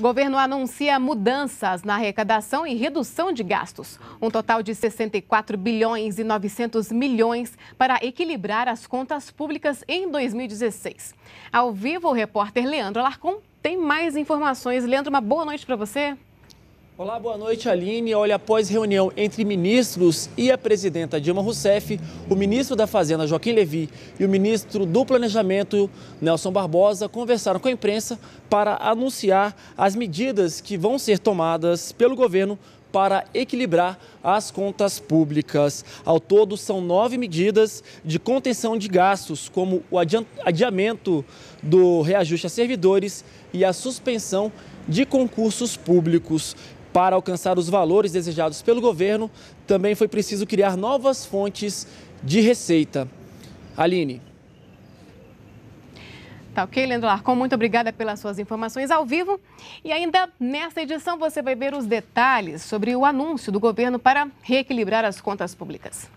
Governo anuncia mudanças na arrecadação e redução de gastos. Um total de 64 bilhões e 900 milhões para equilibrar as contas públicas em 2016. Ao vivo, o repórter Leandro Alarcon tem mais informações. Leandro, uma boa noite para você. Olá, boa noite, Aline. Olha, após reunião entre ministros e a presidenta Dilma Rousseff, o ministro da Fazenda, Joaquim Levi, e o ministro do Planejamento, Nelson Barbosa, conversaram com a imprensa para anunciar as medidas que vão ser tomadas pelo governo para equilibrar as contas públicas. Ao todo, são nove medidas de contenção de gastos, como o adiamento do reajuste a servidores e a suspensão de concursos públicos. Para alcançar os valores desejados pelo governo, também foi preciso criar novas fontes de receita. Aline. Tá ok, Leandro Larcon, muito obrigada pelas suas informações ao vivo. E ainda nesta edição você vai ver os detalhes sobre o anúncio do governo para reequilibrar as contas públicas.